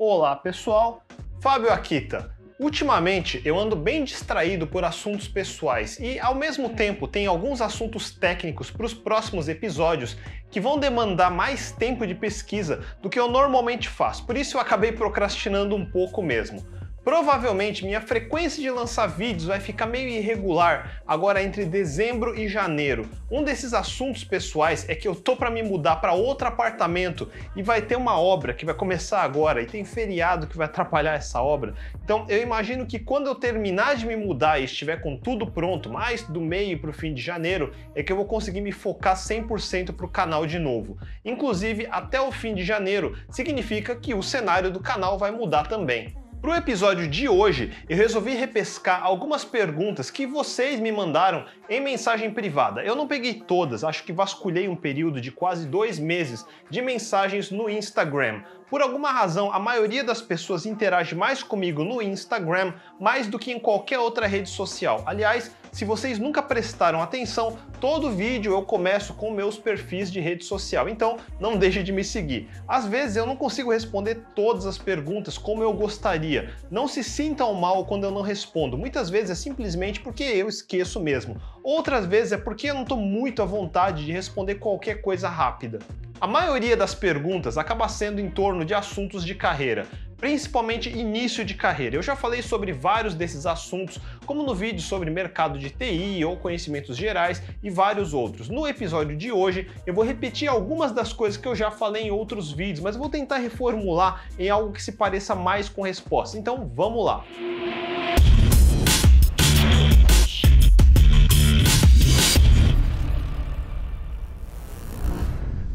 Olá pessoal, Fábio Akita. Ultimamente eu ando bem distraído por assuntos pessoais e, ao mesmo tempo, tem alguns assuntos técnicos para os próximos episódios que vão demandar mais tempo de pesquisa do que eu normalmente faço, por isso eu acabei procrastinando um pouco mesmo. Provavelmente minha frequência de lançar vídeos vai ficar meio irregular agora entre dezembro e janeiro. Um desses assuntos pessoais é que eu tô para me mudar para outro apartamento e vai ter uma obra que vai começar agora e tem feriado que vai atrapalhar essa obra. Então eu imagino que quando eu terminar de me mudar e estiver com tudo pronto, mais do meio para o fim de janeiro, é que eu vou conseguir me focar 100% para o canal de novo. Inclusive até o fim de janeiro significa que o cenário do canal vai mudar também. Para o episódio de hoje, eu resolvi repescar algumas perguntas que vocês me mandaram em mensagem privada. Eu não peguei todas, acho que vasculhei um período de quase dois meses de mensagens no Instagram. Por alguma razão, a maioria das pessoas interage mais comigo no Instagram mais do que em qualquer outra rede social. Aliás, se vocês nunca prestaram atenção, todo vídeo eu começo com meus perfis de rede social, então não deixe de me seguir. Às vezes eu não consigo responder todas as perguntas como eu gostaria. Não se sintam mal quando eu não respondo. Muitas vezes é simplesmente porque eu esqueço mesmo. Outras vezes é porque eu não estou muito à vontade de responder qualquer coisa rápida. A maioria das perguntas acaba sendo em torno de assuntos de carreira principalmente início de carreira. Eu já falei sobre vários desses assuntos, como no vídeo sobre mercado de TI ou conhecimentos gerais e vários outros. No episódio de hoje, eu vou repetir algumas das coisas que eu já falei em outros vídeos, mas vou tentar reformular em algo que se pareça mais com resposta. Então, vamos lá. Música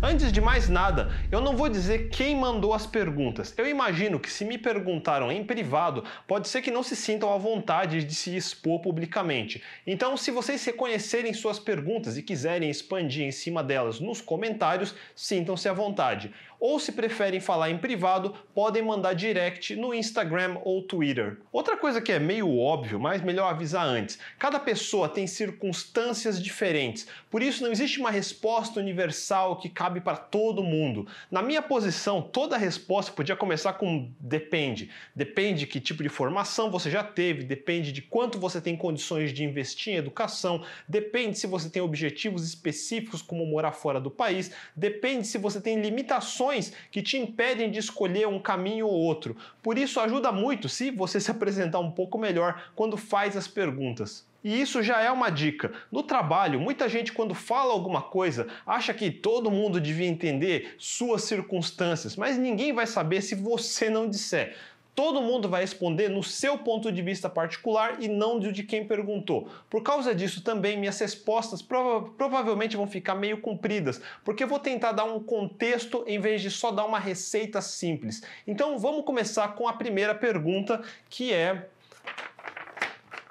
Antes de mais nada, eu não vou dizer quem mandou as perguntas. Eu imagino que se me perguntaram em privado, pode ser que não se sintam à vontade de se expor publicamente. Então, se vocês reconhecerem suas perguntas e quiserem expandir em cima delas nos comentários, sintam-se à vontade ou se preferem falar em privado, podem mandar direct no Instagram ou Twitter. Outra coisa que é meio óbvio, mas melhor avisar antes: cada pessoa tem circunstâncias diferentes, por isso não existe uma resposta universal que cabe para todo mundo. Na minha posição, toda resposta podia começar com depende. Depende que tipo de formação você já teve, depende de quanto você tem condições de investir em educação, depende se você tem objetivos específicos como morar fora do país, depende se você tem limitações que te impedem de escolher um caminho ou outro. Por isso, ajuda muito se você se apresentar um pouco melhor quando faz as perguntas. E isso já é uma dica. No trabalho, muita gente, quando fala alguma coisa, acha que todo mundo devia entender suas circunstâncias, mas ninguém vai saber se você não disser. Todo mundo vai responder no seu ponto de vista particular e não do de quem perguntou. Por causa disso também minhas respostas prova provavelmente vão ficar meio compridas, porque eu vou tentar dar um contexto em vez de só dar uma receita simples. Então vamos começar com a primeira pergunta, que é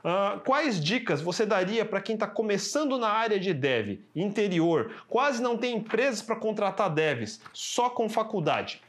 Uh, quais dicas você daria para quem está começando na área de dev, interior, quase não tem empresas para contratar devs, só com faculdade?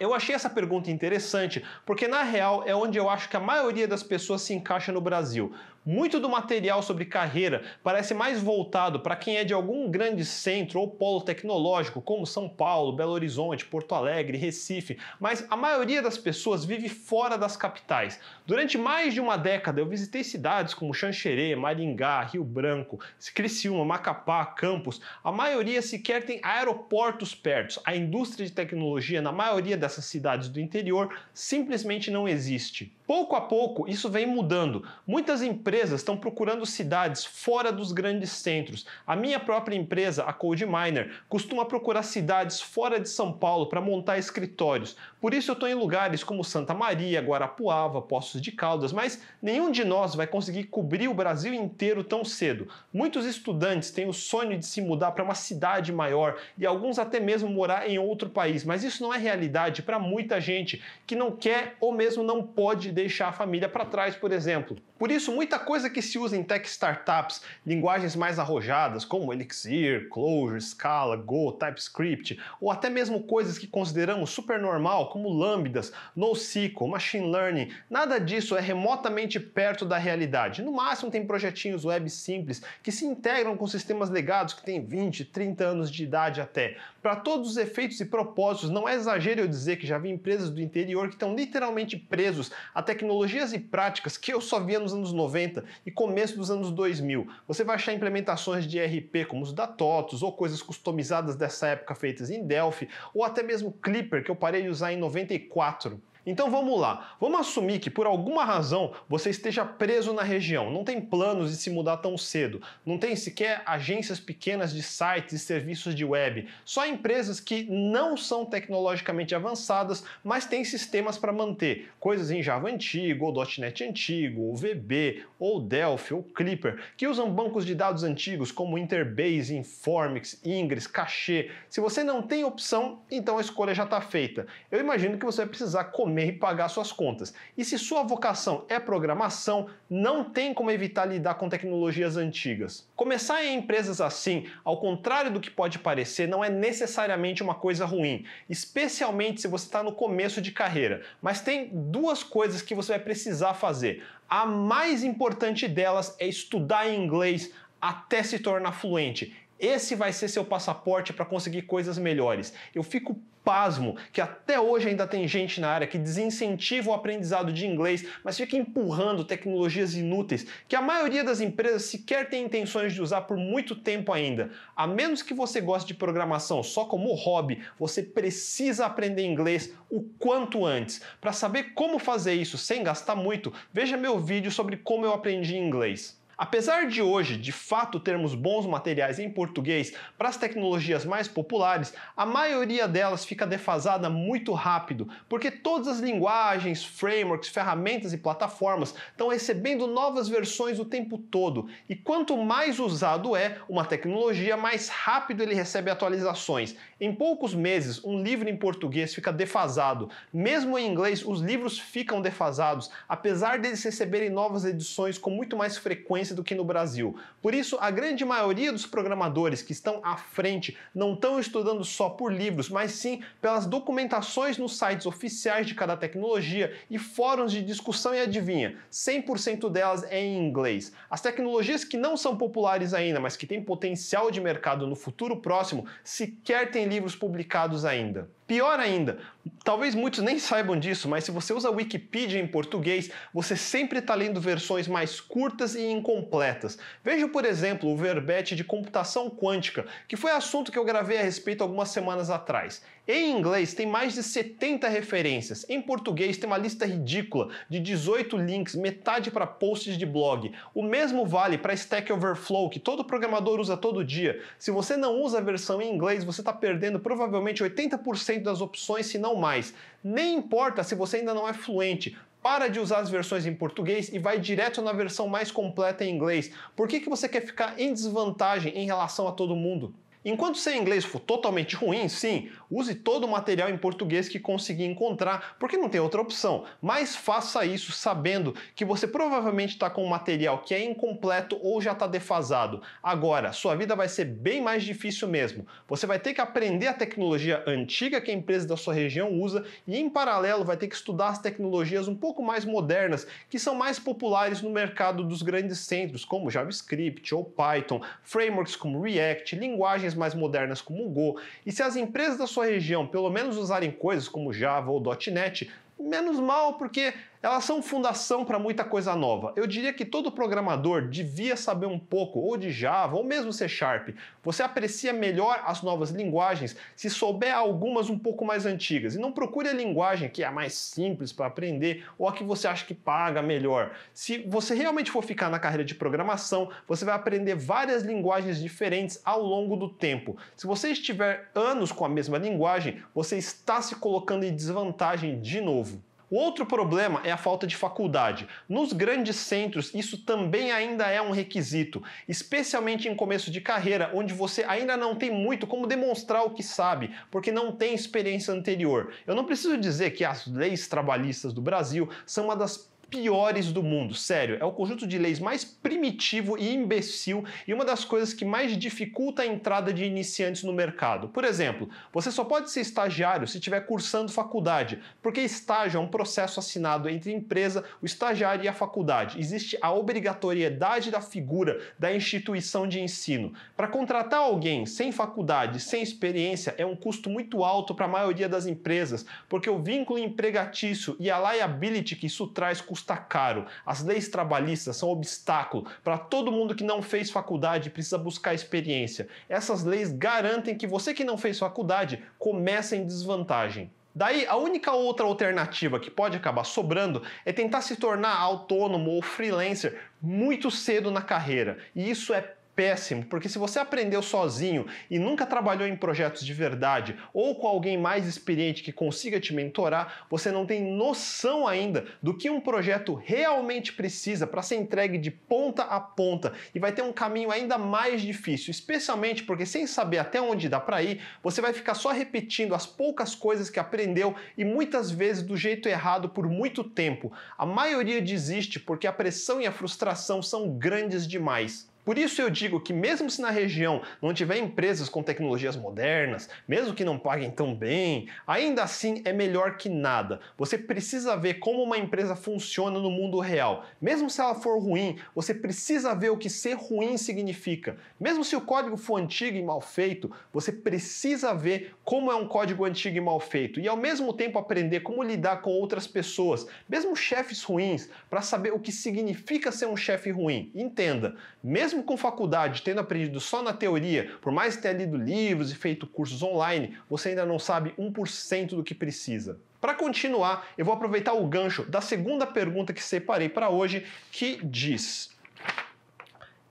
Eu achei essa pergunta interessante porque, na real, é onde eu acho que a maioria das pessoas se encaixa no Brasil. Muito do material sobre carreira parece mais voltado para quem é de algum grande centro ou polo tecnológico, como São Paulo, Belo Horizonte, Porto Alegre, Recife, mas a maioria das pessoas vive fora das capitais. Durante mais de uma década eu visitei cidades como Xanxerê, Maringá, Rio Branco, Criciúma, Macapá, Campos. A maioria sequer tem aeroportos perto. A indústria de tecnologia na maioria dessas cidades do interior simplesmente não existe. Pouco a pouco, isso vem mudando. Muitas empresas estão procurando cidades fora dos grandes centros. A minha própria empresa, a Code Miner, costuma procurar cidades fora de São Paulo para montar escritórios. Por isso, eu estou em lugares como Santa Maria, Guarapuava, Poços de Caldas, mas nenhum de nós vai conseguir cobrir o Brasil inteiro tão cedo. Muitos estudantes têm o sonho de se mudar para uma cidade maior e alguns até mesmo morar em outro país, mas isso não é realidade para muita gente que não quer ou mesmo não pode deixar a família para trás, por exemplo. Por isso, muita coisa que se usa em tech startups, linguagens mais arrojadas como Elixir, Clojure, Scala, Go, TypeScript, ou até mesmo coisas que consideramos super normal como lambdas, NoSQL, machine learning, nada disso é remotamente perto da realidade. No máximo tem projetinhos web simples que se integram com sistemas legados que têm 20, 30 anos de idade até. Para todos os efeitos e propósitos, não é exagero eu dizer que já vi empresas do interior que estão literalmente presos a tecnologias e práticas que eu só via nos anos 90 e começo dos anos 2000. Você vai achar implementações de ERP como os da TOTOS ou coisas customizadas dessa época feitas em Delphi ou até mesmo Clipper que eu parei de usar em 94. Então vamos lá. Vamos assumir que por alguma razão você esteja preso na região, não tem planos de se mudar tão cedo, não tem sequer agências pequenas de sites e serviços de web, só empresas que não são tecnologicamente avançadas, mas têm sistemas para manter, coisas em Java antigo, ou .NET antigo, ou VB, ou Delphi, ou Clipper, que usam bancos de dados antigos como Interbase, Informix, Ingress, Cache. Se você não tem opção, então a escolha já está feita. Eu imagino que você vai precisar comer comer e pagar suas contas. E se sua vocação é programação, não tem como evitar lidar com tecnologias antigas. Começar em empresas assim, ao contrário do que pode parecer, não é necessariamente uma coisa ruim, especialmente se você está no começo de carreira. Mas tem duas coisas que você vai precisar fazer. A mais importante delas é estudar inglês até se tornar fluente esse vai ser seu passaporte para conseguir coisas melhores. Eu fico pasmo que até hoje ainda tem gente na área que desincentiva o aprendizado de inglês, mas fica empurrando tecnologias inúteis que a maioria das empresas sequer tem intenções de usar por muito tempo ainda. A menos que você goste de programação só como hobby, você precisa aprender inglês o quanto antes. Para saber como fazer isso sem gastar muito, veja meu vídeo sobre como eu aprendi inglês. Apesar de hoje, de fato, termos bons materiais em português para as tecnologias mais populares, a maioria delas fica defasada muito rápido, porque todas as linguagens, frameworks, ferramentas e plataformas estão recebendo novas versões o tempo todo, e quanto mais usado é uma tecnologia, mais rápido ele recebe atualizações. Em poucos meses, um livro em português fica defasado. Mesmo em inglês, os livros ficam defasados, apesar deles receberem novas edições com muito mais frequência concorrência do que no Brasil. Por isso, a grande maioria dos programadores que estão à frente não estão estudando só por livros, mas sim pelas documentações nos sites oficiais de cada tecnologia e fóruns de discussão e adivinha, 100% delas é em inglês. As tecnologias que não são populares ainda, mas que têm potencial de mercado no futuro próximo, sequer têm livros publicados ainda. Pior ainda, talvez muitos nem saibam disso, mas se você usa a Wikipedia em português, você sempre está lendo versões mais curtas e incompletas. Veja, por exemplo, o verbete de computação quântica, que foi assunto que eu gravei a respeito algumas semanas atrás. Em inglês tem mais de 70 referências, em português tem uma lista ridícula de 18 links, metade para posts de blog. O mesmo vale para Stack Overflow, que todo programador usa todo dia. Se você não usa a versão em inglês, você está perdendo provavelmente 80% das opções, se não mais. Nem importa se você ainda não é fluente, para de usar as versões em português e vai direto na versão mais completa em inglês. Por que, que você quer ficar em desvantagem em relação a todo mundo? Enquanto seu inglês for totalmente ruim, sim, Use todo o material em português que conseguir encontrar, porque não tem outra opção. Mas faça isso sabendo que você provavelmente está com um material que é incompleto ou já está defasado. Agora, sua vida vai ser bem mais difícil mesmo. Você vai ter que aprender a tecnologia antiga que a empresa da sua região usa e, em paralelo, vai ter que estudar as tecnologias um pouco mais modernas que são mais populares no mercado dos grandes centros, como JavaScript ou Python, frameworks como React, linguagens mais modernas como Go. E se as empresas da sua sua região pelo menos usarem coisas como Java ou .NET, menos mal, porque elas são fundação para muita coisa nova. Eu diria que todo programador devia saber um pouco ou de Java ou mesmo C Sharp. Você aprecia melhor as novas linguagens se souber algumas um pouco mais antigas. E não procure a linguagem que é a mais simples para aprender ou a que você acha que paga melhor. Se você realmente for ficar na carreira de programação, você vai aprender várias linguagens diferentes ao longo do tempo. Se você estiver anos com a mesma linguagem, você está se colocando em desvantagem de novo. O outro problema é a falta de faculdade. Nos grandes centros, isso também ainda é um requisito, especialmente em começo de carreira, onde você ainda não tem muito como demonstrar o que sabe, porque não tem experiência anterior. Eu não preciso dizer que as leis trabalhistas do Brasil são uma das piores do mundo. Sério, é o conjunto de leis mais primitivo e imbecil e uma das coisas que mais dificulta a entrada de iniciantes no mercado. Por exemplo, você só pode ser estagiário se estiver cursando faculdade, porque estágio é um processo assinado entre a empresa, o estagiário e a faculdade. Existe a obrigatoriedade da figura da instituição de ensino. Para contratar alguém sem faculdade, sem experiência, é um custo muito alto para a maioria das empresas, porque o vínculo empregatício e a liability que isso traz custa custa caro. As leis trabalhistas são obstáculo para todo mundo que não fez faculdade e precisa buscar experiência. Essas leis garantem que você que não fez faculdade comece em desvantagem. Daí, a única outra alternativa que pode acabar sobrando é tentar se tornar autônomo ou freelancer muito cedo na carreira. E isso é péssimo, porque se você aprendeu sozinho e nunca trabalhou em projetos de verdade ou com alguém mais experiente que consiga te mentorar, você não tem noção ainda do que um projeto realmente precisa para ser entregue de ponta a ponta e vai ter um caminho ainda mais difícil, especialmente porque sem saber até onde dá para ir, você vai ficar só repetindo as poucas coisas que aprendeu e muitas vezes do jeito errado por muito tempo. A maioria desiste porque a pressão e a frustração são grandes demais. Por isso eu digo que mesmo se na região não tiver empresas com tecnologias modernas, mesmo que não paguem tão bem, ainda assim é melhor que nada. Você precisa ver como uma empresa funciona no mundo real. Mesmo se ela for ruim, você precisa ver o que ser ruim significa. Mesmo se o código for antigo e mal feito, você precisa ver como é um código antigo e mal feito e ao mesmo tempo aprender como lidar com outras pessoas, mesmo chefes ruins, para saber o que significa ser um chefe ruim. Entenda, mesmo mesmo com faculdade, tendo aprendido só na teoria, por mais ter lido livros e feito cursos online, você ainda não sabe 1% do que precisa. Para continuar, eu vou aproveitar o gancho da segunda pergunta que separei para hoje, que diz: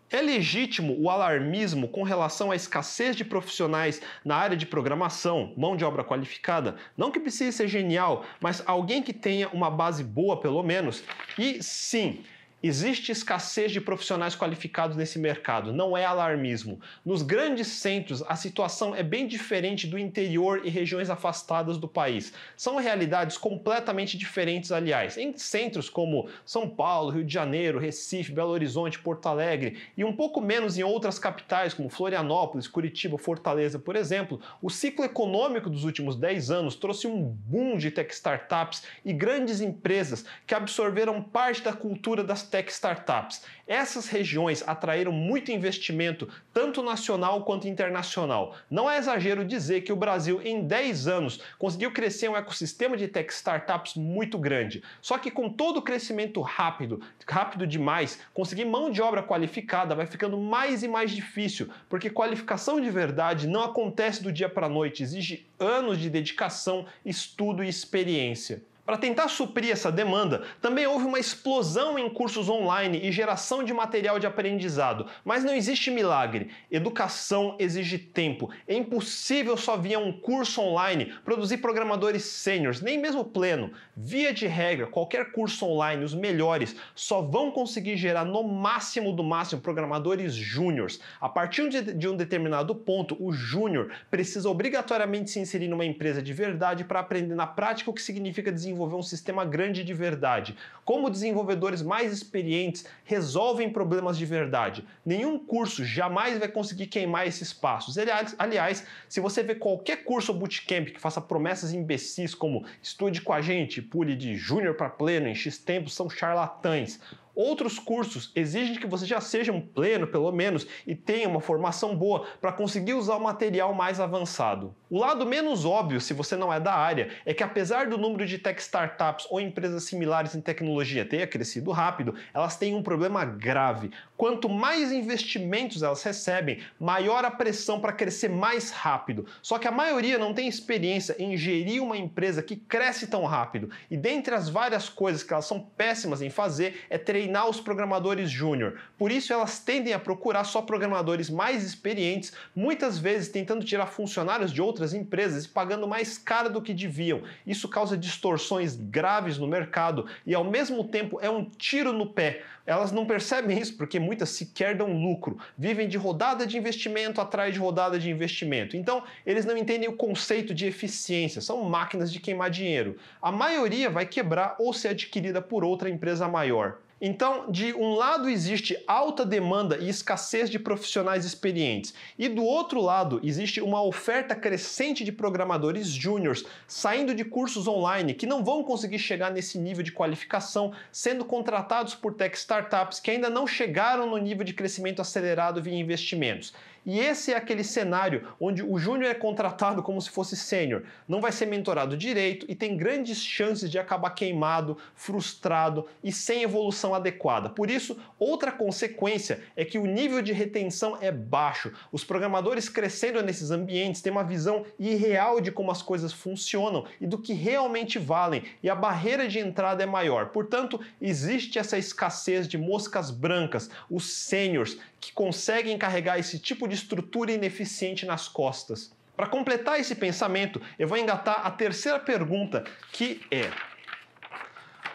é legítimo o alarmismo com relação à escassez de profissionais na área de programação, mão de obra qualificada? Não que precise ser genial, mas alguém que tenha uma base boa, pelo menos? E sim, Existe escassez de profissionais qualificados nesse mercado, não é alarmismo. Nos grandes centros, a situação é bem diferente do interior e regiões afastadas do país. São realidades completamente diferentes, aliás. Em centros como São Paulo, Rio de Janeiro, Recife, Belo Horizonte, Porto Alegre e um pouco menos em outras capitais como Florianópolis, Curitiba, Fortaleza, por exemplo, o ciclo econômico dos últimos 10 anos trouxe um boom de tech startups e grandes empresas que absorveram parte da cultura das tech startups. Essas regiões atraíram muito investimento, tanto nacional quanto internacional. Não é exagero dizer que o Brasil, em 10 anos, conseguiu crescer um ecossistema de tech startups muito grande. Só que com todo o crescimento rápido, rápido demais, conseguir mão de obra qualificada vai ficando mais e mais difícil, porque qualificação de verdade não acontece do dia para a noite, exige anos de dedicação, estudo e experiência. Para tentar suprir essa demanda, também houve uma explosão em cursos online e geração de material de aprendizado. Mas não existe milagre. Educação exige tempo. É impossível só via um curso online produzir programadores sêniores, nem mesmo pleno. Via de regra, qualquer curso online, os melhores, só vão conseguir gerar no máximo do máximo programadores júniores. A partir de um determinado ponto, o júnior precisa obrigatoriamente se inserir numa empresa de verdade para aprender na prática o que significa desenvolver desenvolver um sistema grande de verdade. Como desenvolvedores mais experientes resolvem problemas de verdade. Nenhum curso jamais vai conseguir queimar esses passos. Aliás, se você vê qualquer curso ou bootcamp que faça promessas imbecis como estude com a gente, pule de júnior para pleno em X tempo, são charlatães. Outros cursos exigem que você já seja um pleno, pelo menos, e tenha uma formação boa para conseguir usar o material mais avançado. O lado menos óbvio, se você não é da área, é que apesar do número de tech startups ou empresas similares em tecnologia ter crescido rápido, elas têm um problema grave quanto mais investimentos elas recebem, maior a pressão para crescer mais rápido. Só que a maioria não tem experiência em gerir uma empresa que cresce tão rápido. E dentre as várias coisas que elas são péssimas em fazer é treinar os programadores júnior. Por isso elas tendem a procurar só programadores mais experientes, muitas vezes tentando tirar funcionários de outras empresas e pagando mais caro do que deviam. Isso causa distorções graves no mercado e ao mesmo tempo é um tiro no pé. Elas não percebem isso porque muitas muitas sequer dão lucro, vivem de rodada de investimento atrás de rodada de investimento. Então, eles não entendem o conceito de eficiência, são máquinas de queimar dinheiro. A maioria vai quebrar ou ser adquirida por outra empresa maior. Então, de um lado existe alta demanda e escassez de profissionais experientes, e do outro lado existe uma oferta crescente de programadores júniores saindo de cursos online que não vão conseguir chegar nesse nível de qualificação, sendo contratados por tech startups que ainda não chegaram no nível de crescimento acelerado via investimentos. E esse é aquele cenário onde o júnior é contratado como se fosse sênior, não vai ser mentorado direito e tem grandes chances de acabar queimado, frustrado e sem evolução adequada. Por isso, outra consequência é que o nível de retenção é baixo. Os programadores crescendo nesses ambientes têm uma visão irreal de como as coisas funcionam e do que realmente valem, e a barreira de entrada é maior. Portanto, existe essa escassez de moscas brancas, os sêniors que conseguem carregar esse tipo de estrutura ineficiente nas costas. Para completar esse pensamento, eu vou engatar a terceira pergunta, que é: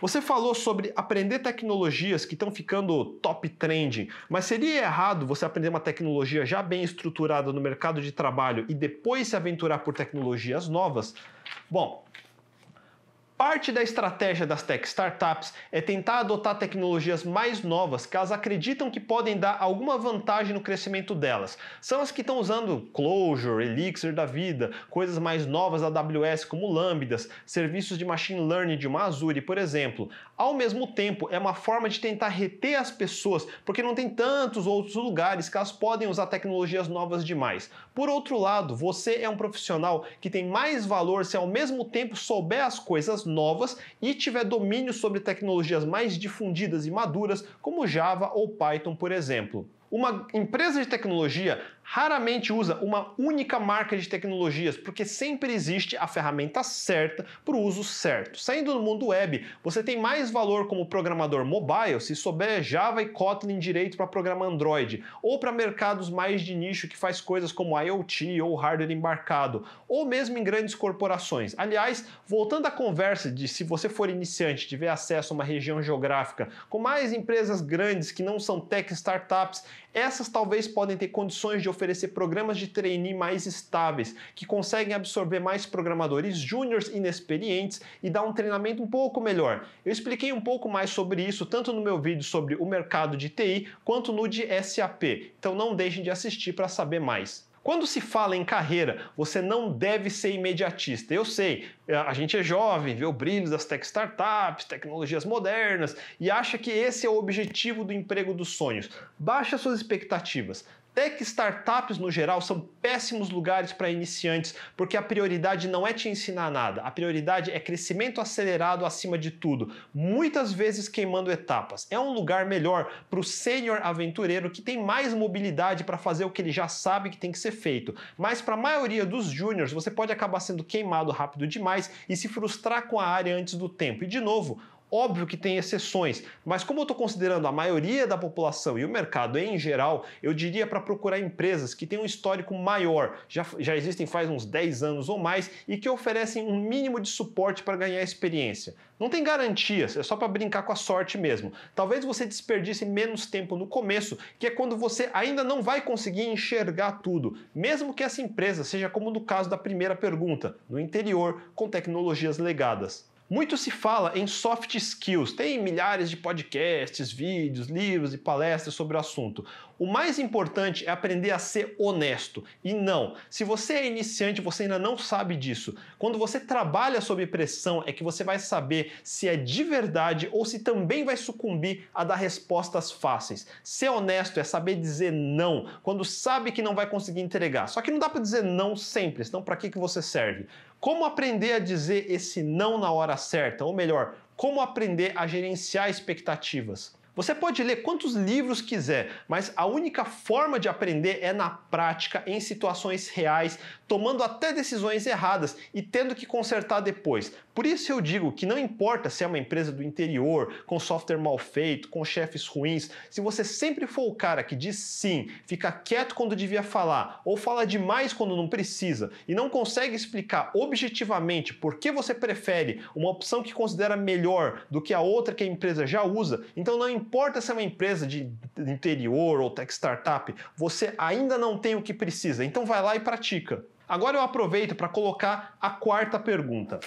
você falou sobre aprender tecnologias que estão ficando top trending, mas seria errado você aprender uma tecnologia já bem estruturada no mercado de trabalho e depois se aventurar por tecnologias novas? Bom, Parte da estratégia das tech startups é tentar adotar tecnologias mais novas que elas acreditam que podem dar alguma vantagem no crescimento delas. São as que estão usando Clojure, Elixir da vida, coisas mais novas da AWS como Lambdas, serviços de machine learning de uma Azure, por exemplo. Ao mesmo tempo, é uma forma de tentar reter as pessoas, porque não tem tantos outros lugares que elas podem usar tecnologias novas demais. Por outro lado, você é um profissional que tem mais valor se ao mesmo tempo souber as coisas novas e tiver domínio sobre tecnologias mais difundidas e maduras, como Java ou Python, por exemplo. Uma empresa de tecnologia raramente usa uma única marca de tecnologias, porque sempre existe a ferramenta certa para o uso certo. Saindo do mundo web, você tem mais valor como programador mobile se souber Java e Kotlin direito para programa Android, ou para mercados mais de nicho que faz coisas como IoT ou hardware embarcado, ou mesmo em grandes corporações. Aliás, voltando à conversa de se você for iniciante, tiver acesso a uma região geográfica com mais empresas grandes que não são tech startups, essas talvez podem ter condições de oferecer programas de trainee mais estáveis, que conseguem absorver mais programadores júniores inexperientes e dar um treinamento um pouco melhor. Eu expliquei um pouco mais sobre isso tanto no meu vídeo sobre o mercado de TI quanto no de SAP, então não deixem de assistir para saber mais. Quando se fala em carreira, você não deve ser imediatista. Eu sei, é, a gente é jovem, vê o brilho das tech startups, tecnologias modernas e acha que esse é o objetivo do emprego dos sonhos. Baixa suas expectativas. Até que startups no geral são péssimos lugares para iniciantes, porque a prioridade não é te ensinar nada, a prioridade é crescimento acelerado acima de tudo, muitas vezes queimando etapas. É um lugar melhor para o sênior aventureiro que tem mais mobilidade para fazer o que ele já sabe que tem que ser feito. Mas para a maioria dos júniores, você pode acabar sendo queimado rápido demais e se frustrar com a área antes do tempo. E de novo, Óbvio que tem exceções, mas como eu estou considerando a maioria da população e o mercado em geral, eu diria para procurar empresas que têm um histórico maior, já, já existem faz uns 10 anos ou mais e que oferecem um mínimo de suporte para ganhar experiência. Não tem garantias, é só para brincar com a sorte mesmo. Talvez você desperdice menos tempo no começo, que é quando você ainda não vai conseguir enxergar tudo, mesmo que essa empresa seja como no caso da primeira pergunta, no interior, com tecnologias legadas. Muito se fala em soft skills, tem milhares de podcasts, vídeos, livros e palestras sobre o assunto. O mais importante é aprender a ser honesto. E não, se você é iniciante, você ainda não sabe disso. Quando você trabalha sob pressão, é que você vai saber se é de verdade ou se também vai sucumbir a dar respostas fáceis. Ser honesto é saber dizer não quando sabe que não vai conseguir entregar. Só que não dá para dizer não sempre, senão para que, que você serve? Como aprender a dizer esse não na hora certa? Ou melhor, como aprender a gerenciar expectativas? Você pode ler quantos livros quiser, mas a única forma de aprender é na prática, em situações reais, tomando até decisões erradas e tendo que consertar depois. Por isso eu digo que não importa se é uma empresa do interior, com software mal feito, com chefes ruins, se você sempre for o cara que diz sim, fica quieto quando devia falar ou fala demais quando não precisa e não consegue explicar objetivamente por que você prefere uma opção que considera melhor do que a outra que a empresa já usa, então não importa importa se é uma empresa de interior ou tech startup, você ainda não tem o que precisa. Então vai lá e pratica. Agora eu aproveito para colocar a quarta pergunta.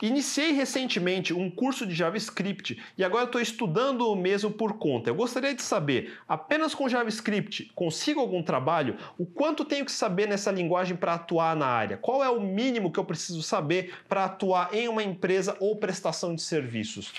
Iniciei recentemente um curso de JavaScript e agora estou estudando o mesmo por conta. Eu gostaria de saber, apenas com JavaScript consigo algum trabalho? O quanto tenho que saber nessa linguagem para atuar na área? Qual é o mínimo que eu preciso saber para atuar em uma empresa ou prestação de serviços?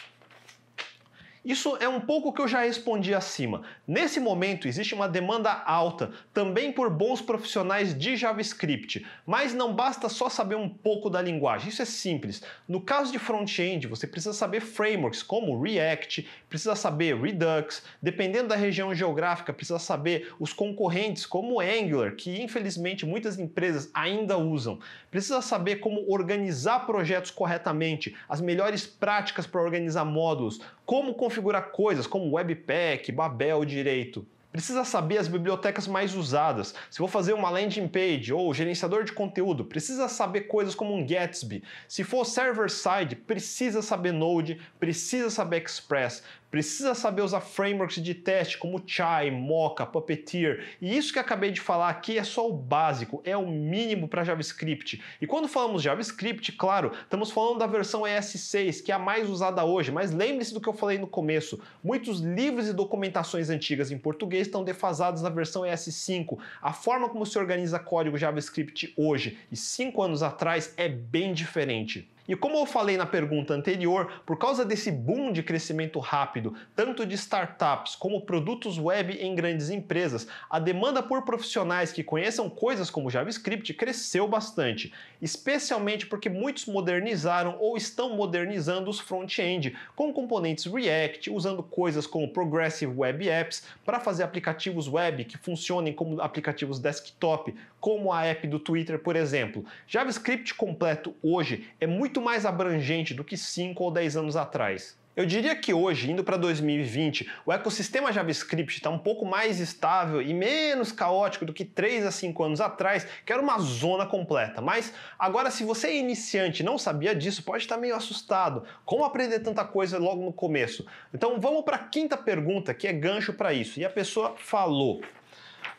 Isso é um pouco que eu já respondi acima. Nesse momento existe uma demanda alta, também por bons profissionais de JavaScript, mas não basta só saber um pouco da linguagem, isso é simples. No caso de front-end, você precisa saber frameworks como React, precisa saber Redux, dependendo da região geográfica, precisa saber os concorrentes como Angular, que infelizmente muitas empresas ainda usam. Precisa saber como organizar projetos corretamente, as melhores práticas para organizar módulos, como configurar configurar coisas como Webpack, Babel direito. Precisa saber as bibliotecas mais usadas. Se vou fazer uma landing page ou gerenciador de conteúdo, precisa saber coisas como um Gatsby. Se for server-side, precisa saber Node, precisa saber Express, Precisa saber usar frameworks de teste como Chai, Mocha, Puppeteer. E isso que acabei de falar aqui é só o básico, é o mínimo para JavaScript. E quando falamos JavaScript, claro, estamos falando da versão ES6, que é a mais usada hoje, mas lembre-se do que eu falei no começo. Muitos livros e documentações antigas em português estão defasados na versão ES5. A forma como se organiza código JavaScript hoje e cinco anos atrás é bem diferente. E como eu falei na pergunta anterior, por causa desse boom de crescimento rápido, tanto de startups como produtos web em grandes empresas, a demanda por profissionais que conheçam coisas como JavaScript cresceu bastante, especialmente porque muitos modernizaram ou estão modernizando os front-end com componentes React, usando coisas como Progressive Web Apps para fazer aplicativos web que funcionem como aplicativos desktop, como a app do Twitter, por exemplo. JavaScript completo hoje é muito muito mais abrangente do que 5 ou 10 anos atrás. Eu diria que hoje, indo para 2020, o ecossistema JavaScript está um pouco mais estável e menos caótico do que 3 a 5 anos atrás, que era uma zona completa. Mas agora, se você é iniciante e não sabia disso, pode estar meio assustado. Como aprender tanta coisa logo no começo? Então vamos para a quinta pergunta, que é gancho para isso. E a pessoa falou: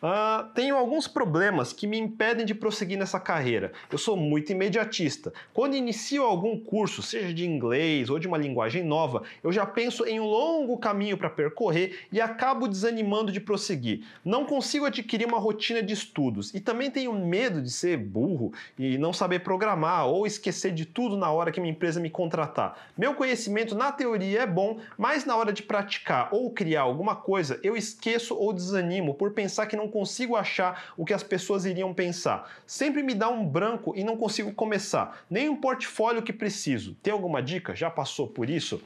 Uh, tenho alguns problemas que me impedem de prosseguir nessa carreira. Eu sou muito imediatista. Quando inicio algum curso, seja de inglês ou de uma linguagem nova, eu já penso em um longo caminho para percorrer e acabo desanimando de prosseguir. Não consigo adquirir uma rotina de estudos e também tenho medo de ser burro e não saber programar ou esquecer de tudo na hora que minha empresa me contratar. Meu conhecimento na teoria é bom, mas na hora de praticar ou criar alguma coisa, eu esqueço ou desanimo por pensar que não consigo achar o que as pessoas iriam pensar. Sempre me dá um branco e não consigo começar. Nem um portfólio que preciso. Tem alguma dica? Já passou por isso?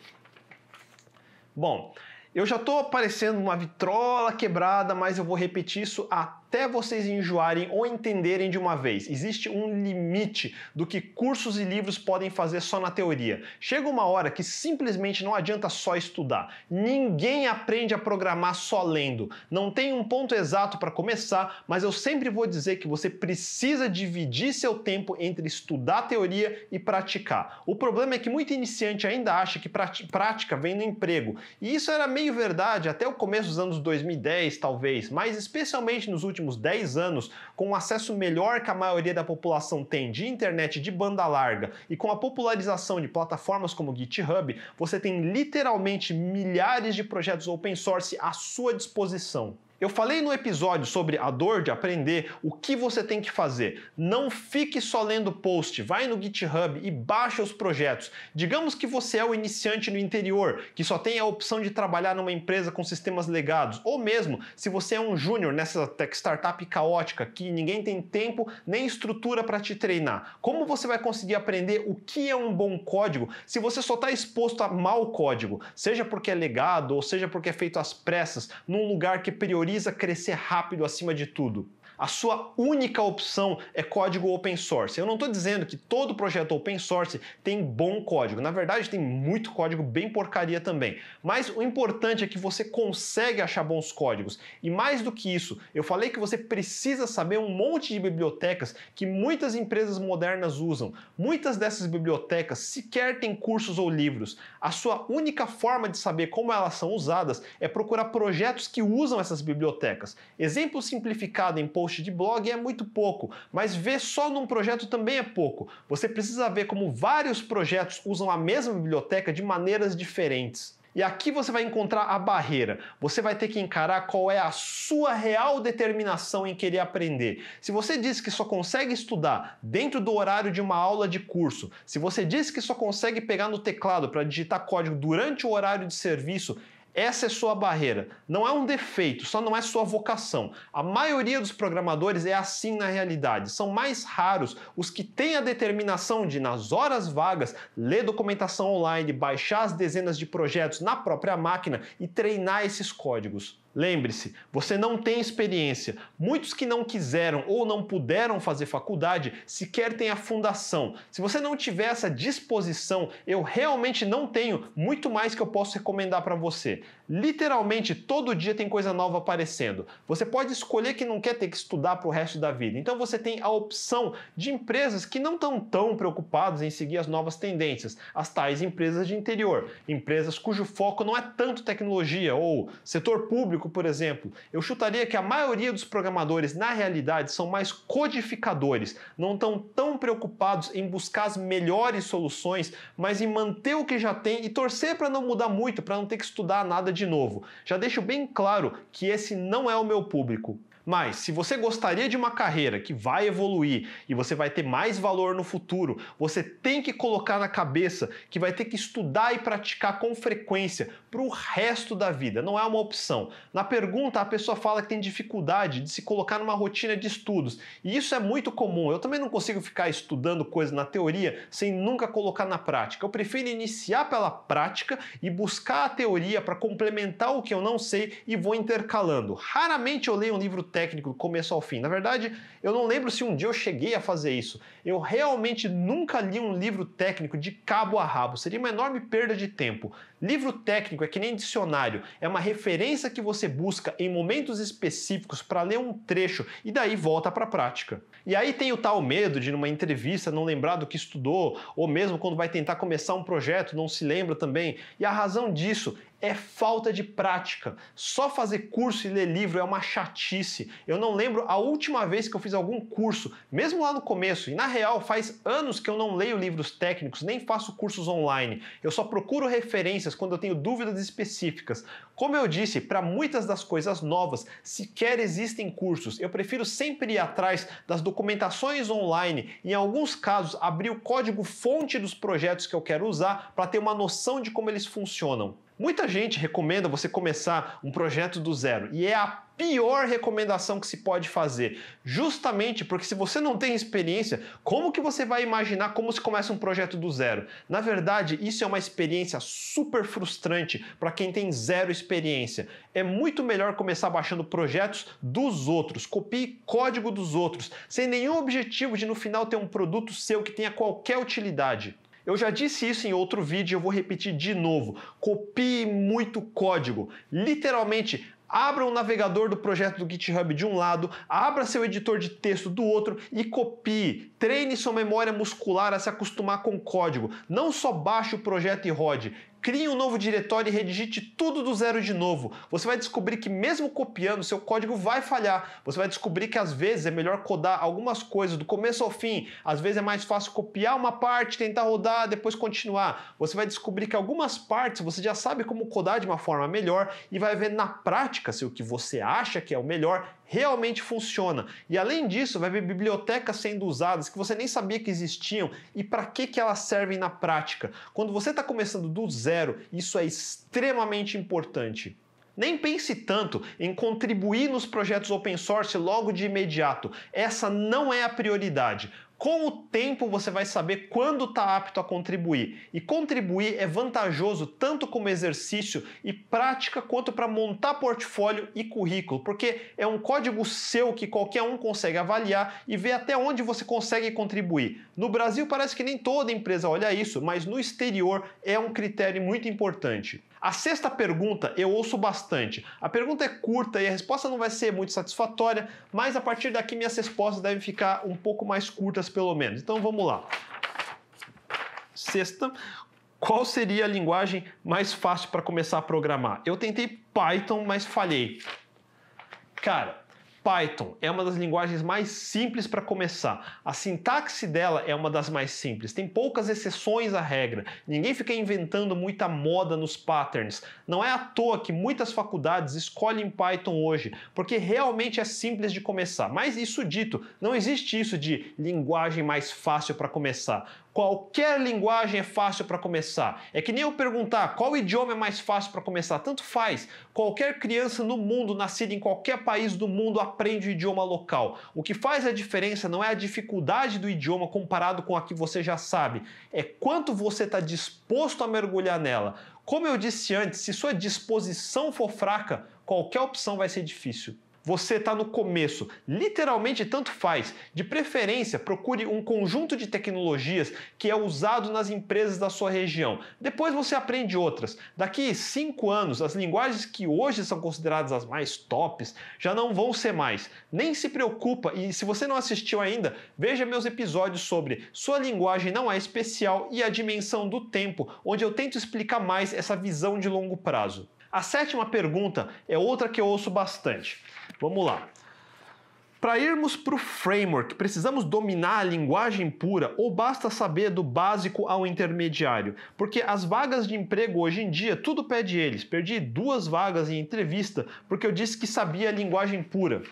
Bom, eu já estou aparecendo uma vitrola quebrada, mas eu vou repetir isso até até vocês enjoarem ou entenderem de uma vez. Existe um limite do que cursos e livros podem fazer só na teoria. Chega uma hora que simplesmente não adianta só estudar. Ninguém aprende a programar só lendo. Não tem um ponto exato para começar, mas eu sempre vou dizer que você precisa dividir seu tempo entre estudar teoria e praticar. O problema é que muito iniciante ainda acha que prática vem no emprego. E isso era meio verdade até o começo dos anos 2010, talvez, mas especialmente nos últimos últimos 10 anos, com o acesso melhor que a maioria da população tem de internet de banda larga e com a popularização de plataformas como GitHub, você tem literalmente milhares de projetos open source à sua disposição. Eu falei no episódio sobre a dor de aprender o que você tem que fazer. Não fique só lendo post, vai no GitHub e baixa os projetos. Digamos que você é o iniciante no interior, que só tem a opção de trabalhar numa empresa com sistemas legados, ou mesmo se você é um júnior nessa tech startup caótica que ninguém tem tempo nem estrutura para te treinar. Como você vai conseguir aprender o que é um bom código se você só está exposto a mau código, seja porque é legado ou seja porque é feito às pressas, num lugar que prioriza precisa crescer rápido acima de tudo a sua única opção é código open source. Eu não estou dizendo que todo projeto open source tem bom código. Na verdade, tem muito código bem porcaria também. Mas o importante é que você consegue achar bons códigos. E mais do que isso, eu falei que você precisa saber um monte de bibliotecas que muitas empresas modernas usam. Muitas dessas bibliotecas sequer têm cursos ou livros. A sua única forma de saber como elas são usadas é procurar projetos que usam essas bibliotecas. Exemplo simplificado em post de blog é muito pouco, mas ver só num projeto também é pouco. Você precisa ver como vários projetos usam a mesma biblioteca de maneiras diferentes. E aqui você vai encontrar a barreira. Você vai ter que encarar qual é a sua real determinação em querer aprender. Se você diz que só consegue estudar dentro do horário de uma aula de curso, se você diz que só consegue pegar no teclado para digitar código durante o horário de serviço, essa é sua barreira. Não é um defeito, só não é sua vocação. A maioria dos programadores é assim na realidade. São mais raros os que têm a determinação de, nas horas vagas, ler documentação online, baixar as dezenas de projetos na própria máquina e treinar esses códigos. Lembre-se, você não tem experiência. Muitos que não quiseram ou não puderam fazer faculdade sequer têm a fundação. Se você não tiver essa disposição, eu realmente não tenho muito mais que eu posso recomendar para você. Literalmente todo dia tem coisa nova aparecendo. Você pode escolher que não quer ter que estudar para o resto da vida. Então você tem a opção de empresas que não estão tão preocupadas em seguir as novas tendências, as tais empresas de interior, empresas cujo foco não é tanto tecnologia ou setor público, por exemplo. Eu chutaria que a maioria dos programadores na realidade são mais codificadores, não estão tão preocupados em buscar as melhores soluções, mas em manter o que já tem e torcer para não mudar muito, para não ter que estudar nada de novo. Já deixo bem claro que esse não é o meu público. Mas se você gostaria de uma carreira que vai evoluir e você vai ter mais valor no futuro, você tem que colocar na cabeça que vai ter que estudar e praticar com frequência para o resto da vida. Não é uma opção. Na pergunta, a pessoa fala que tem dificuldade de se colocar numa rotina de estudos. E isso é muito comum. Eu também não consigo ficar estudando coisas na teoria sem nunca colocar na prática. Eu prefiro iniciar pela prática e buscar a teoria para complementar o que eu não sei e vou intercalando. Raramente eu leio um livro técnico do começo ao fim. Na verdade, eu não lembro se um dia eu cheguei a fazer isso. Eu realmente nunca li um livro técnico de cabo a rabo. Seria uma enorme perda de tempo. Livro técnico é que nem dicionário, é uma referência que você busca em momentos específicos para ler um trecho e daí volta para a prática. E aí tem o tal medo de numa entrevista não lembrar do que estudou, ou mesmo quando vai tentar começar um projeto não se lembra também. E a razão disso é falta de prática. Só fazer curso e ler livro é uma chatice. Eu não lembro a última vez que eu fiz algum curso, mesmo lá no começo. E na real, faz anos que eu não leio livros técnicos, nem faço cursos online. Eu só procuro referências quando eu tenho dúvidas específicas. Como eu disse, para muitas das coisas novas, sequer existem cursos. Eu prefiro sempre ir atrás das documentações online, em alguns casos, abrir o código fonte dos projetos que eu quero usar para ter uma noção de como eles funcionam. Muita gente recomenda você começar um projeto do zero e é a pior recomendação que se pode fazer, justamente porque se você não tem experiência, como que você vai imaginar como se começa um projeto do zero? Na verdade, isso é uma experiência super frustrante para quem tem zero experiência. É muito melhor começar baixando projetos dos outros, copie código dos outros, sem nenhum objetivo de no final ter um produto seu que tenha qualquer utilidade. Eu já disse isso em outro vídeo e eu vou repetir de novo. Copie muito código. Literalmente, Abra o um navegador do projeto do GitHub de um lado, abra seu editor de texto do outro e copie. Treine sua memória muscular a se acostumar com código. Não só baixe o projeto e rode, crie um novo diretório e redigite tudo do zero de novo. Você vai descobrir que mesmo copiando, seu código vai falhar. Você vai descobrir que às vezes é melhor codar algumas coisas do começo ao fim. Às vezes é mais fácil copiar uma parte, tentar rodar, depois continuar. Você vai descobrir que algumas partes você já sabe como codar de uma forma melhor e vai ver na prática se o que você acha que é o melhor realmente funciona. E além disso, vai ver bibliotecas sendo usadas que você nem sabia que existiam e para que, que elas servem na prática. Quando você está começando do zero, isso é extremamente importante. Nem pense tanto em contribuir nos projetos open source logo de imediato. Essa não é a prioridade. Com o tempo você vai saber quando está apto a contribuir. E contribuir é vantajoso tanto como exercício e prática quanto para montar portfólio e currículo, porque é um código seu que qualquer um consegue avaliar e ver até onde você consegue contribuir. No Brasil parece que nem toda empresa olha isso, mas no exterior é um critério muito importante. A sexta pergunta eu ouço bastante. A pergunta é curta e a resposta não vai ser muito satisfatória, mas a partir daqui minhas respostas devem ficar um pouco mais curtas, pelo menos. Então vamos lá. Sexta, qual seria a linguagem mais fácil para começar a programar? Eu tentei Python, mas falhei. Cara, Python é uma das linguagens mais simples para começar. A sintaxe dela é uma das mais simples. Tem poucas exceções à regra. Ninguém fica inventando muita moda nos patterns. Não é à toa que muitas faculdades escolhem Python hoje, porque realmente é simples de começar. Mas isso dito, não existe isso de linguagem mais fácil para começar. Qualquer linguagem é fácil para começar. É que nem eu perguntar qual idioma é mais fácil para começar, tanto faz. Qualquer criança no mundo, nascida em qualquer país do mundo, aprende o idioma local. O que faz a diferença não é a dificuldade do idioma comparado com a que você já sabe, é quanto você está disposto a mergulhar nela. Como eu disse antes, se sua disposição for fraca, qualquer opção vai ser difícil você está no começo, literalmente tanto faz. De preferência, procure um conjunto de tecnologias que é usado nas empresas da sua região. Depois você aprende outras. Daqui cinco anos, as linguagens que hoje são consideradas as mais tops já não vão ser mais. Nem se preocupa e se você não assistiu ainda, veja meus episódios sobre sua linguagem não é especial e a dimensão do tempo, onde eu tento explicar mais essa visão de longo prazo. A sétima pergunta é outra que eu ouço bastante. Vamos lá. Para irmos para o framework, precisamos dominar a linguagem pura ou basta saber do básico ao intermediário? Porque as vagas de emprego hoje em dia, tudo pede eles. Perdi duas vagas em entrevista porque eu disse que sabia a linguagem pura.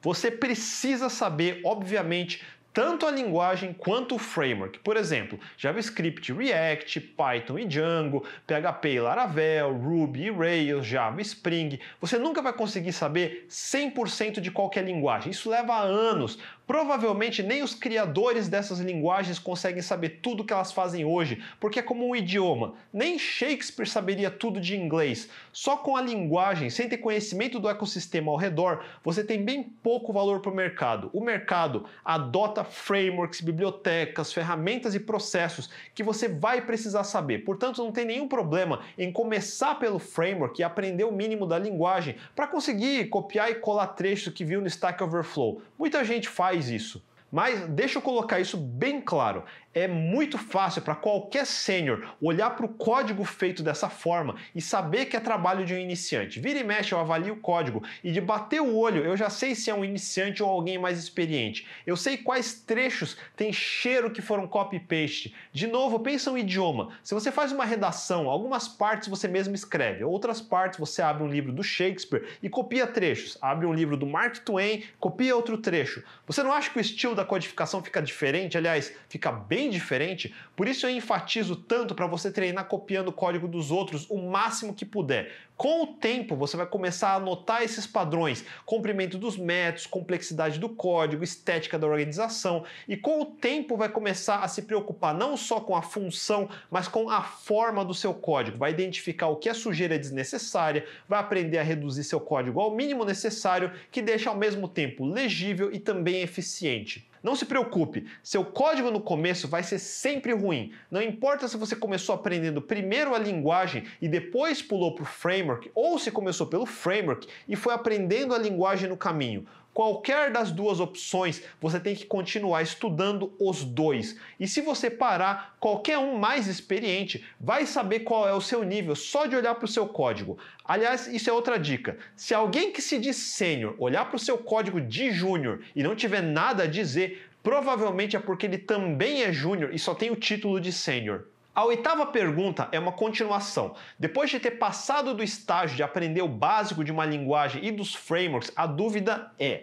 Você precisa saber, obviamente, tanto a linguagem quanto o framework. Por exemplo, JavaScript, React, Python e Django, PHP e Laravel, Ruby e Rails, Java e Spring. Você nunca vai conseguir saber 100% de qualquer é linguagem. Isso leva anos, Provavelmente nem os criadores dessas linguagens conseguem saber tudo que elas fazem hoje, porque é como um idioma. Nem Shakespeare saberia tudo de inglês. Só com a linguagem, sem ter conhecimento do ecossistema ao redor, você tem bem pouco valor para o mercado. O mercado adota frameworks, bibliotecas, ferramentas e processos que você vai precisar saber. Portanto, não tem nenhum problema em começar pelo framework e aprender o mínimo da linguagem para conseguir copiar e colar trechos que viu no Stack Overflow. Muita gente faz faz isso. Mas deixa eu colocar isso bem claro é muito fácil para qualquer sênior olhar para o código feito dessa forma e saber que é trabalho de um iniciante. Vira e mexe, eu avalio o código e de bater o olho eu já sei se é um iniciante ou alguém mais experiente. Eu sei quais trechos têm cheiro que foram copy-paste. De novo, pensa um idioma. Se você faz uma redação, algumas partes você mesmo escreve, outras partes você abre um livro do Shakespeare e copia trechos. Abre um livro do Mark Twain, copia outro trecho. Você não acha que o estilo da codificação fica diferente? Aliás, fica bem diferente, por isso eu enfatizo tanto para você treinar copiando o código dos outros o máximo que puder. Com o tempo, você vai começar a notar esses padrões, comprimento dos métodos, complexidade do código, estética da organização, e com o tempo vai começar a se preocupar não só com a função, mas com a forma do seu código. Vai identificar o que é sujeira desnecessária, vai aprender a reduzir seu código ao mínimo necessário, que deixa ao mesmo tempo legível e também eficiente. Não se preocupe, seu código no começo vai ser sempre ruim. Não importa se você começou aprendendo primeiro a linguagem e depois pulou para o framework, ou se começou pelo framework e foi aprendendo a linguagem no caminho qualquer das duas opções, você tem que continuar estudando os dois. E se você parar, qualquer um mais experiente vai saber qual é o seu nível só de olhar para o seu código. Aliás, isso é outra dica. Se alguém que se diz sênior olhar para o seu código de júnior e não tiver nada a dizer, provavelmente é porque ele também é júnior e só tem o título de sênior. A oitava pergunta é uma continuação. Depois de ter passado do estágio de aprender o básico de uma linguagem e dos frameworks, a dúvida é: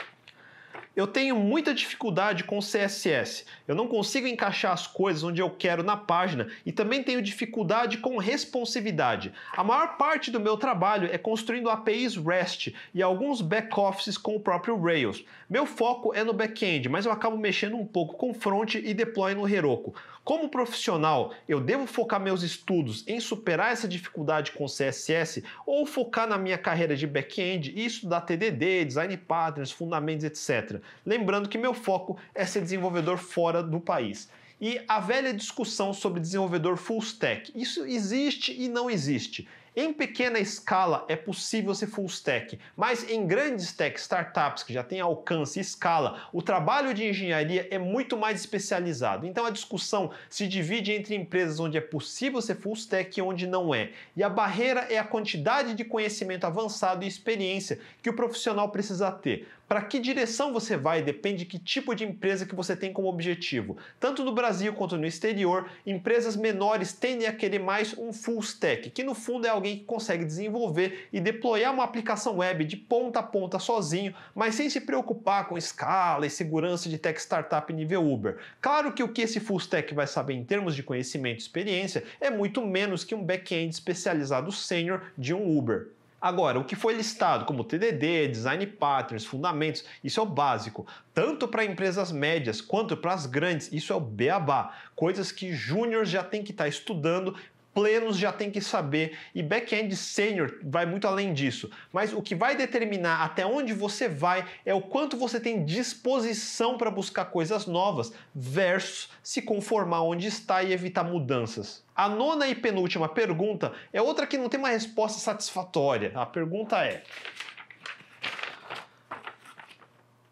Eu tenho muita dificuldade com CSS. Eu não consigo encaixar as coisas onde eu quero na página e também tenho dificuldade com responsividade. A maior parte do meu trabalho é construindo APIs REST e alguns back-offices com o próprio Rails. Meu foco é no back-end, mas eu acabo mexendo um pouco com front e deploy no Heroku. Como profissional, eu devo focar meus estudos em superar essa dificuldade com CSS ou focar na minha carreira de back-end e estudar TDD, design patterns, fundamentos, etc. Lembrando que meu foco é ser desenvolvedor fora do país. E a velha discussão sobre desenvolvedor full stack, isso existe e não existe. Em pequena escala é possível ser full stack, mas em grandes tech startups que já têm alcance e escala, o trabalho de engenharia é muito mais especializado. Então a discussão se divide entre empresas onde é possível ser full stack e onde não é. E a barreira é a quantidade de conhecimento avançado e experiência que o profissional precisa ter. Para que direção você vai depende de que tipo de empresa que você tem como objetivo. Tanto no Brasil quanto no exterior, empresas menores tendem a querer mais um full stack, que no fundo é alguém que consegue desenvolver e deployar uma aplicação web de ponta a ponta sozinho, mas sem se preocupar com escala e segurança de tech startup nível Uber. Claro que o que esse full stack vai saber em termos de conhecimento e experiência é muito menos que um back-end especializado sênior de um Uber. Agora, o que foi listado como TDD, Design Patterns, Fundamentos, isso é o básico, tanto para empresas médias quanto para as grandes, isso é o beabá, coisas que júniors já tem que estar tá estudando plenos já tem que saber e back-end sênior vai muito além disso. Mas o que vai determinar até onde você vai é o quanto você tem disposição para buscar coisas novas versus se conformar onde está e evitar mudanças. A nona e penúltima pergunta é outra que não tem uma resposta satisfatória. A pergunta é: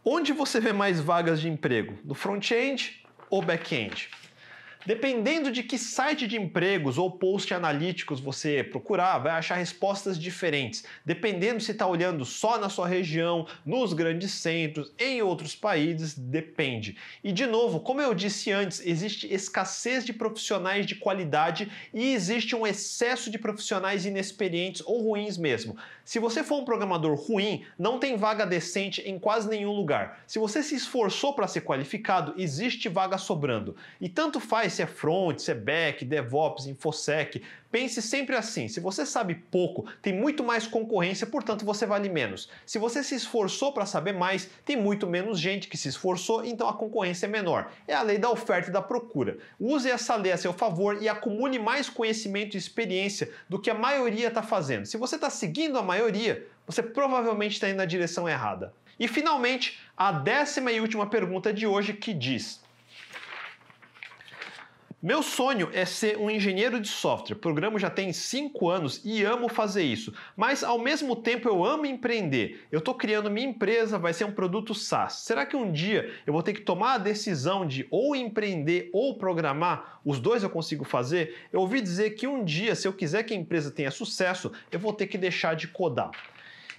Onde você vê mais vagas de emprego? No front-end ou back-end? Dependendo de que site de empregos ou post analíticos você procurar, vai achar respostas diferentes, dependendo se está olhando só na sua região, nos grandes centros, em outros países, depende. E de novo, como eu disse antes, existe escassez de profissionais de qualidade e existe um excesso de profissionais inexperientes ou ruins mesmo. Se você for um programador ruim, não tem vaga decente em quase nenhum lugar. Se você se esforçou para ser qualificado, existe vaga sobrando. E tanto faz se é front, se é back, DevOps, InfoSec, Pense sempre assim: se você sabe pouco, tem muito mais concorrência, portanto você vale menos. Se você se esforçou para saber mais, tem muito menos gente que se esforçou, então a concorrência é menor. É a lei da oferta e da procura. Use essa lei a seu favor e acumule mais conhecimento e experiência do que a maioria está fazendo. Se você está seguindo a maioria, você provavelmente está indo na direção errada. E finalmente, a décima e última pergunta de hoje que diz meu sonho é ser um engenheiro de software. Programo já tem 5 anos e amo fazer isso. Mas ao mesmo tempo eu amo empreender. Eu estou criando minha empresa, vai ser um produto SaaS. Será que um dia eu vou ter que tomar a decisão de ou empreender ou programar? Os dois eu consigo fazer? Eu ouvi dizer que um dia, se eu quiser que a empresa tenha sucesso, eu vou ter que deixar de codar.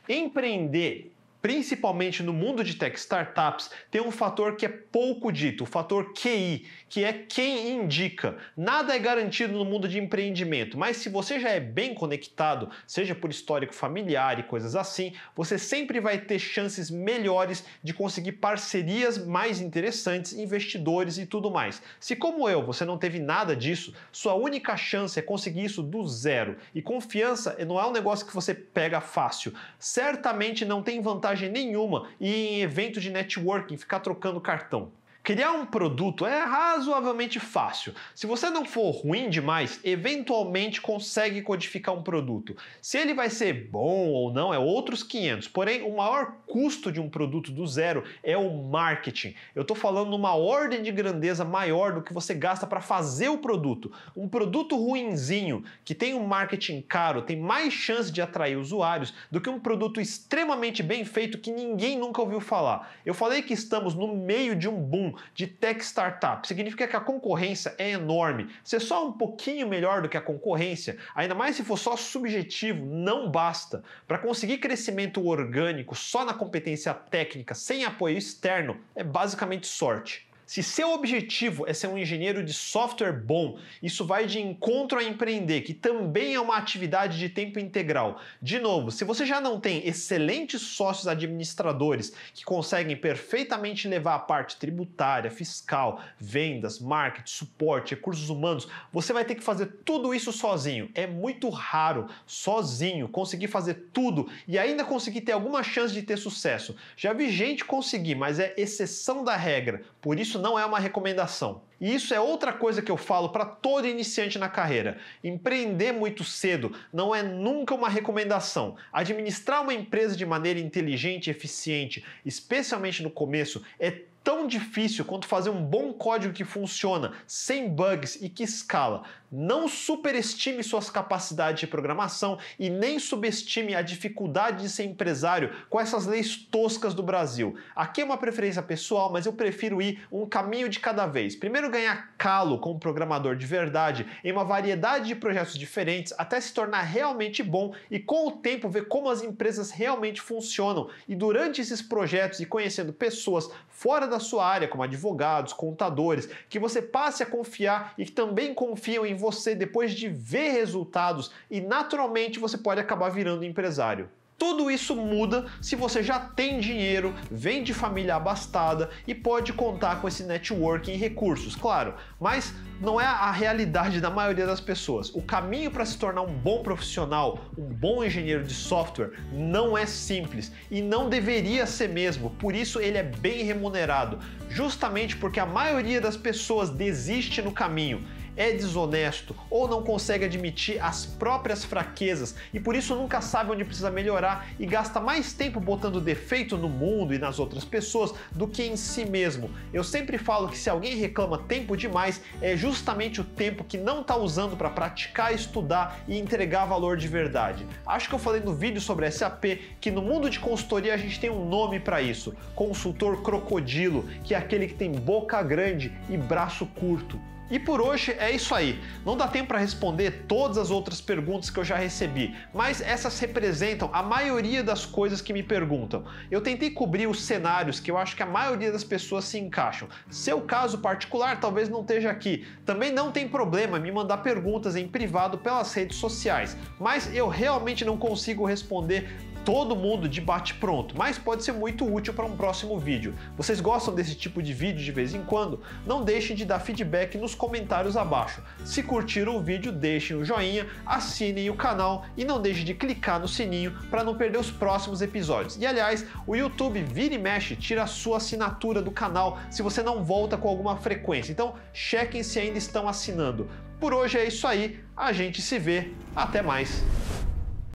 Empreender principalmente no mundo de tech startups, tem um fator que é pouco dito, o fator QI, que é quem indica. Nada é garantido no mundo de empreendimento, mas se você já é bem conectado, seja por histórico familiar e coisas assim, você sempre vai ter chances melhores de conseguir parcerias mais interessantes, investidores e tudo mais. Se como eu, você não teve nada disso, sua única chance é conseguir isso do zero. E confiança não é um negócio que você pega fácil. Certamente não tem vantagem vantagem nenhuma ir em evento de networking, ficar trocando cartão. Criar um produto é razoavelmente fácil. Se você não for ruim demais, eventualmente consegue codificar um produto. Se ele vai ser bom ou não é outros 500. Porém, o maior custo de um produto do zero é o marketing. Eu estou falando numa ordem de grandeza maior do que você gasta para fazer o produto. Um produto ruinzinho que tem um marketing caro tem mais chance de atrair usuários do que um produto extremamente bem feito que ninguém nunca ouviu falar. Eu falei que estamos no meio de um boom de tech startup. Significa que a concorrência é enorme. Ser só um pouquinho melhor do que a concorrência, ainda mais se for só subjetivo, não basta. Para conseguir crescimento orgânico só na competência técnica, sem apoio externo, é basicamente sorte. Se seu objetivo é ser um engenheiro de software bom, isso vai de encontro a empreender, que também é uma atividade de tempo integral. De novo, se você já não tem excelentes sócios administradores que conseguem perfeitamente levar a parte tributária, fiscal, vendas, marketing, suporte, recursos humanos, você vai ter que fazer tudo isso sozinho. É muito raro, sozinho, conseguir fazer tudo e ainda conseguir ter alguma chance de ter sucesso. Já vi gente conseguir, mas é exceção da regra. Por isso não é uma recomendação. E isso é outra coisa que eu falo para todo iniciante na carreira. Empreender muito cedo não é nunca uma recomendação. Administrar uma empresa de maneira inteligente e eficiente, especialmente no começo, é tão difícil quanto fazer um bom código que funciona, sem bugs e que escala. Não superestime suas capacidades de programação e nem subestime a dificuldade de ser empresário com essas leis toscas do Brasil. Aqui é uma preferência pessoal, mas eu prefiro ir um caminho de cada vez. Primeiro ganhar calo como programador de verdade em uma variedade de projetos diferentes até se tornar realmente bom e com o tempo ver como as empresas realmente funcionam. E durante esses projetos e conhecendo pessoas fora da sua área, como advogados, contadores, que você passe a confiar e que também confiam em você depois de ver resultados e naturalmente você pode acabar virando empresário. Tudo isso muda se você já tem dinheiro, vem de família abastada e pode contar com esse networking e recursos, claro, mas não é a realidade da maioria das pessoas. O caminho para se tornar um bom profissional, um bom engenheiro de software, não é simples e não deveria ser mesmo, por isso ele é bem remunerado, justamente porque a maioria das pessoas desiste no caminho é desonesto ou não consegue admitir as próprias fraquezas e por isso nunca sabe onde precisa melhorar e gasta mais tempo botando defeito no mundo e nas outras pessoas do que em si mesmo. Eu sempre falo que se alguém reclama tempo demais, é justamente o tempo que não está usando para praticar, estudar e entregar valor de verdade. Acho que eu falei no vídeo sobre SAP que no mundo de consultoria a gente tem um nome para isso: consultor crocodilo, que é aquele que tem boca grande e braço curto. E por hoje é isso aí. Não dá tempo para responder todas as outras perguntas que eu já recebi, mas essas representam a maioria das coisas que me perguntam. Eu tentei cobrir os cenários que eu acho que a maioria das pessoas se encaixam. Seu caso particular talvez não esteja aqui. Também não tem problema me mandar perguntas em privado pelas redes sociais, mas eu realmente não consigo responder todo mundo de bate pronto, mas pode ser muito útil para um próximo vídeo. Vocês gostam desse tipo de vídeo de vez em quando? Não deixem de dar feedback nos comentários abaixo. Se curtiram o vídeo, deixem o um joinha, assinem o canal e não deixem de clicar no sininho para não perder os próximos episódios. E aliás, o YouTube vira e mexe, tira a sua assinatura do canal se você não volta com alguma frequência. Então, chequem se ainda estão assinando. Por hoje é isso aí, a gente se vê, até mais.